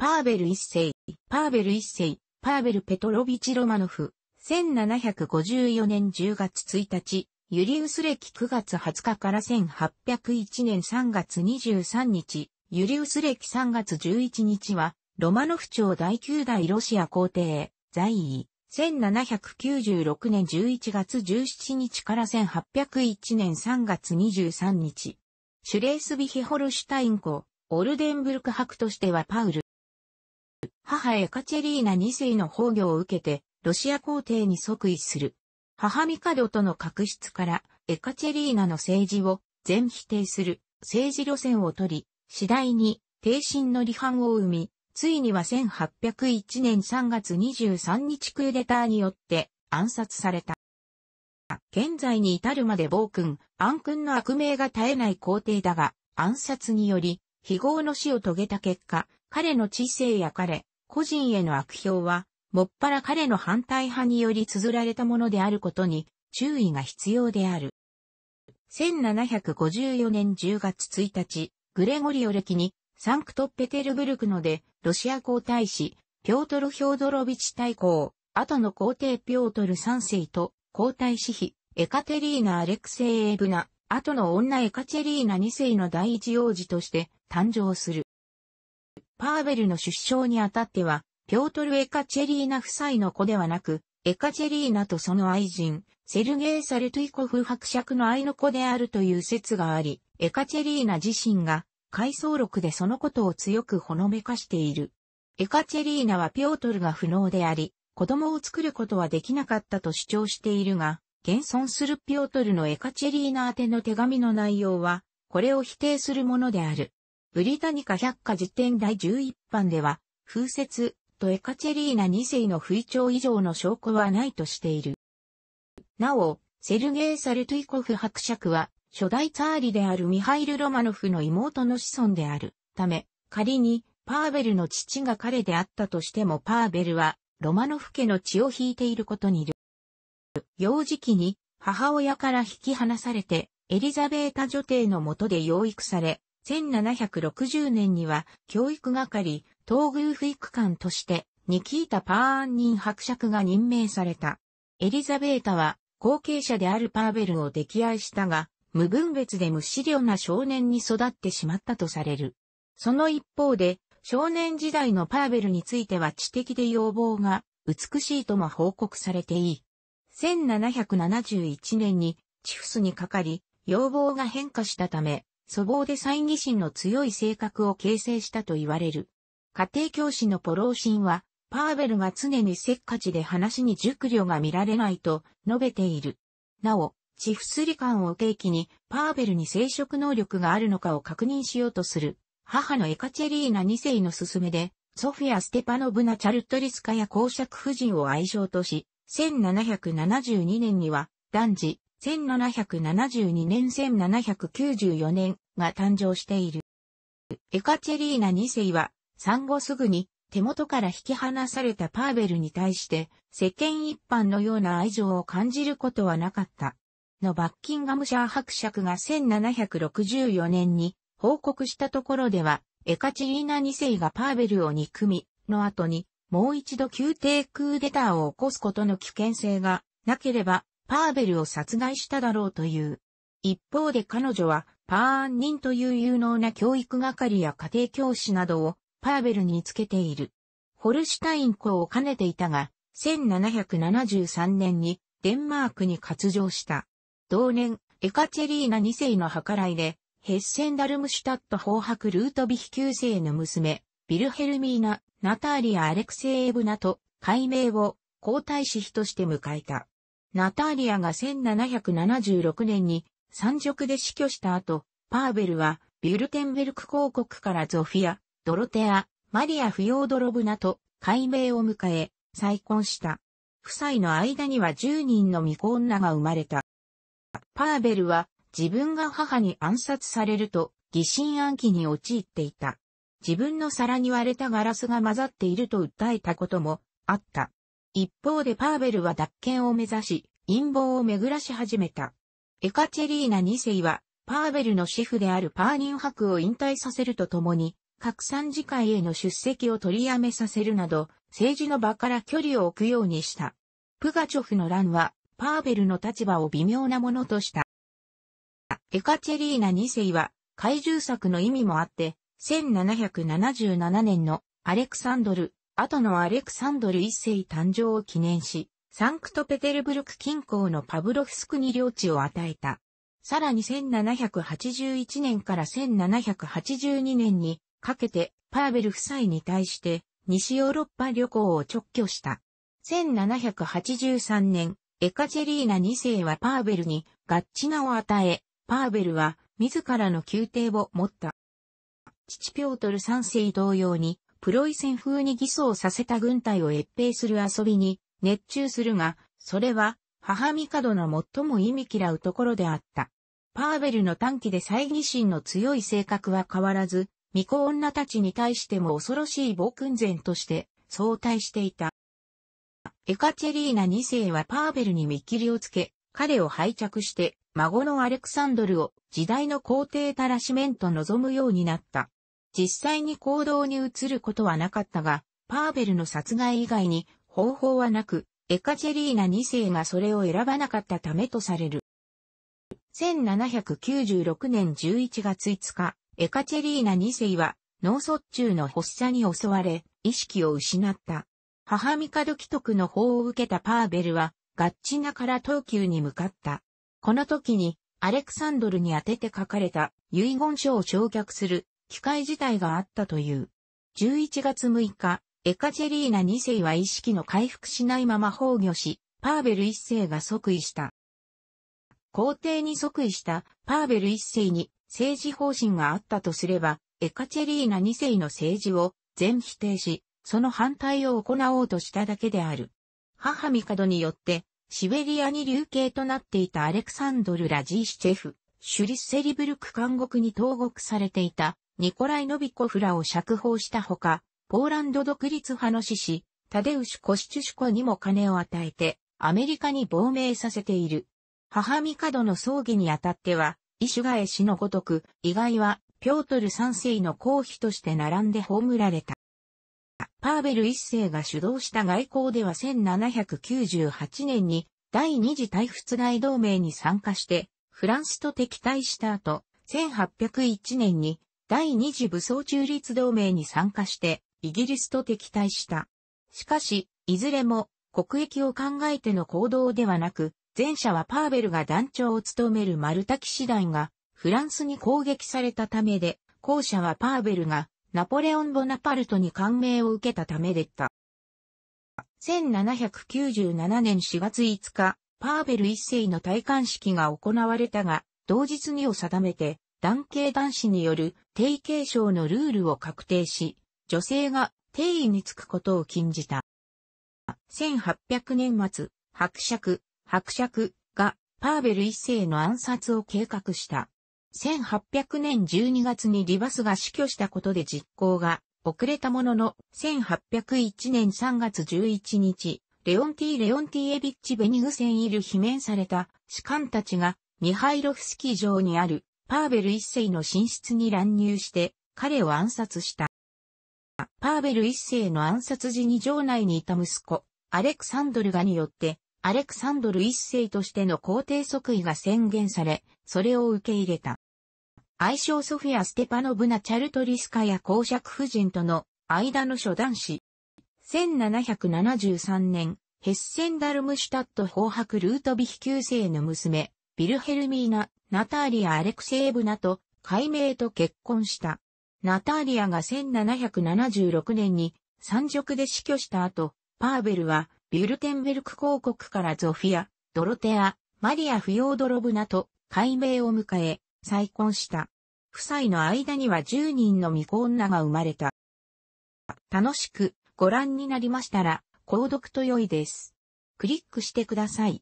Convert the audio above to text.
パーベル一世、パーベル一世、パーベル・ペトロビチ・ロマノフ、1754年10月1日、ユリウス歴9月20日から1801年3月23日、ユリウス歴3月11日は、ロマノフ朝第9代ロシア皇帝、在位、1796年11月17日から1801年3月23日、シュレースビヒホルシュタイン公、オルデンブルク博としてはパウル、母エカチェリーナ2世の崩御を受けて、ロシア皇帝に即位する。母ミカドとの確執から、エカチェリーナの政治を全否定する政治路線を取り、次第に帝心の離反を生み、ついには1801年3月23日クーデターによって暗殺された。現在に至るまで暴君、暗君の悪名が絶えない皇帝だが、暗殺により、非業の死を遂げた結果、彼の知性や彼、個人への悪評は、もっぱら彼の反対派により綴られたものであることに注意が必要である。1754年10月1日、グレゴリオ歴にサンクトペテルブルクのでロシア皇太子、ピョートル・ヒョードロビチ大公、後の皇帝ピョートル3世と皇太子妃、エカテリーナ・アレクセイエブナ、後の女エカチェリーナ2世の第一王子として誕生する。パーベルの出生にあたっては、ピョートル・エカチェリーナ夫妻の子ではなく、エカチェリーナとその愛人、セルゲイ・サルトゥイコフ伯爵の愛の子であるという説があり、エカチェリーナ自身が、回想録でそのことを強くほのめかしている。エカチェリーナはピョートルが不能であり、子供を作ることはできなかったと主張しているが、現存するピョートルのエカチェリーナ宛ての手紙の内容は、これを否定するものである。ブリタニカ百科辞典第11版では、風説とエカチェリーナ2世の不意調以上の証拠はないとしている。なお、セルゲイ・サルトゥイコフ伯爵は、初代ツァーリであるミハイル・ロマノフの妹の子孫であるため、仮にパーベルの父が彼であったとしてもパーベルはロマノフ家の血を引いていることにいる。幼児期に母親から引き離されてエリザベータ女帝の下で養育され、1760年には教育係、東宮府育官としてニキータ・パーアンニン伯爵が任命された。エリザベータは後継者であるパーベルを溺愛したが、無分別で無資料な少年に育ってしまったとされる。その一方で、少年時代のパーベルについては知的で要望が美しいとも報告されていい。1771年にチフスにかかり、要望が変化したため、粗暴で猜疑心の強い性格を形成したと言われる。家庭教師のポローシンは、パーベルが常にせっかちで話に熟慮が見られないと述べている。なお、チフスリカンを契機にパーベルに生殖能力があるのかを確認しようとする。母のエカチェリーナ2世の勧めで、ソフィア・ステパノブナ・チャルトリスカや公爵夫人を愛称とし、1772年には男児1772年1794年が誕生している。エカチェリーナ2世は、産後すぐに手元から引き離されたパーベルに対して、世間一般のような愛情を感じることはなかった。のバッキンガムシャー伯爵が1764年に報告したところでは、エカチェリーナ2世がパーベルを憎み、の後に、もう一度宮廷クーデターを起こすことの危険性がなければ、パーベルを殺害しただろうという。一方で彼女は、パーン人という有能な教育係や家庭教師などをパーベルにつけている。ホルシュタイン公を兼ねていたが、1773年にデンマークに割動した。同年、エカチェリーナ2世の計らいで、ヘッセンダルムシュタット法白ルートビヒ9世の娘、ビルヘルミーナ、ナターリア・アレクセイエブナと、改名を皇太子妃として迎えた。ナターリアが1776年に産直で死去した後、パーベルはビュルテンベルク公国からゾフィア、ドロテア、マリア・フヨードロブナと改名を迎え、再婚した。夫妻の間には10人の未婚女が生まれた。パーベルは自分が母に暗殺されると疑心暗鬼に陥っていた。自分の皿に割れたガラスが混ざっていると訴えたこともあった。一方でパーベルは脱権を目指し、陰謀を巡らし始めた。エカチェリーナ2世は、パーベルのシェフであるパーニン博を引退させるとともに、拡散次会への出席を取りやめさせるなど、政治の場から距離を置くようにした。プガチョフの乱は、パーベルの立場を微妙なものとした。エカチェリーナ2世は、怪獣作の意味もあって、1777年のアレクサンドル後のアレクサンドル一世誕生を記念し、サンクトペテルブルク近郊のパブロフスクに領地を与えた。さらに1781年から1782年にかけてパーベル夫妻に対して西ヨーロッパ旅行を直挙した。1783年、エカチェリーナ2世はパーベルにガッチナを与え、パーベルは自らの宮廷を持った。父ピョートル3世同様にプロイセン風に偽装させた軍隊を越兵する遊びに熱中するが、それは母ミカドの最も意味嫌うところであった。パーベルの短期で猜疑心の強い性格は変わらず、巫女女たちに対しても恐ろしい暴君前として相対していた。エカチェリーナ2世はパーベルに見切りをつけ、彼を拝着して、孫のアレクサンドルを時代の皇帝たらしめんと望むようになった。実際に行動に移ることはなかったが、パーベルの殺害以外に方法はなく、エカチェリーナ2世がそれを選ばなかったためとされる。1796年11月5日、エカチェリーナ2世は脳卒中の発作に襲われ、意識を失った。母ミカドトクの法を受けたパーベルは、ガッチナから東急に向かった。この時に、アレクサンドルに当てて書かれた遺言書を焼却する機械自体があったという。11月6日、エカチェリーナ2世は意識の回復しないまま崩御し、パーベル1世が即位した。皇帝に即位したパーベル1世に政治方針があったとすれば、エカチェリーナ2世の政治を全否定し、その反対を行おうとしただけである。母ミカドによって、シベリアに流刑となっていたアレクサンドル・ラジーシチェフ、シュリッセリブルク監獄に投獄されていたニコライ・ノビコフらを釈放したほか、ポーランド独立派の志士、タデウシュ・コシチュシュコにも金を与えて、アメリカに亡命させている。母ミカドの葬儀にあたっては、イシュガエ氏のごとく、意外は、ピョートル三世の公妃として並んで葬られた。パーベル一世が主導した外交では1798年に第二次大仏大同盟に参加してフランスと敵対した後、1801年に第二次武装中立同盟に参加して、イギリスと敵対した。しかし、いずれも、国益を考えての行動ではなく、前者はパーベルが団長を務めるマルタ騎士団が、フランスに攻撃されたためで、後者はパーベルが、ナポレオン・ボナパルトに感銘を受けたためでった。1797年4月5日、パーベル一世の戴冠式が行われたが、同日にを定めて、男系男子による定位継承のルールを確定し、女性が定位につくことを禁じた。1800年末、伯爵、伯爵がパーベル一世の暗殺を計画した。1800年12月にリバスが死去したことで実行が遅れたものの、1801年3月11日、レオンティ・レオンティエビッチ・ベニグセンイル罷免された士官たちがミハイロフスキー城にあるパーベル一世の寝室に乱入して彼を暗殺した。パーベル一世の暗殺時に城内にいた息子、アレクサンドルガによって、アレクサンドル一世としての皇帝即位が宣言され、それを受け入れた。愛称ソフィア・ステパノブナ・チャルトリスカや公爵夫人との間の初男子。1773年、ヘッセンダルムシュタットハ白ルートビヒ旧世の娘、ビルヘルミーナ・ナターリア・アレクセーブナと、改名と結婚した。ナターリアが1776年に山直で死去した後、パーベルはビュルテンベルク公国からゾフィア、ドロテア、マリア・フヨードロブナと改名を迎え、再婚した。夫妻の間には10人の未婚女が生まれた。楽しくご覧になりましたら、購読と良いです。クリックしてください。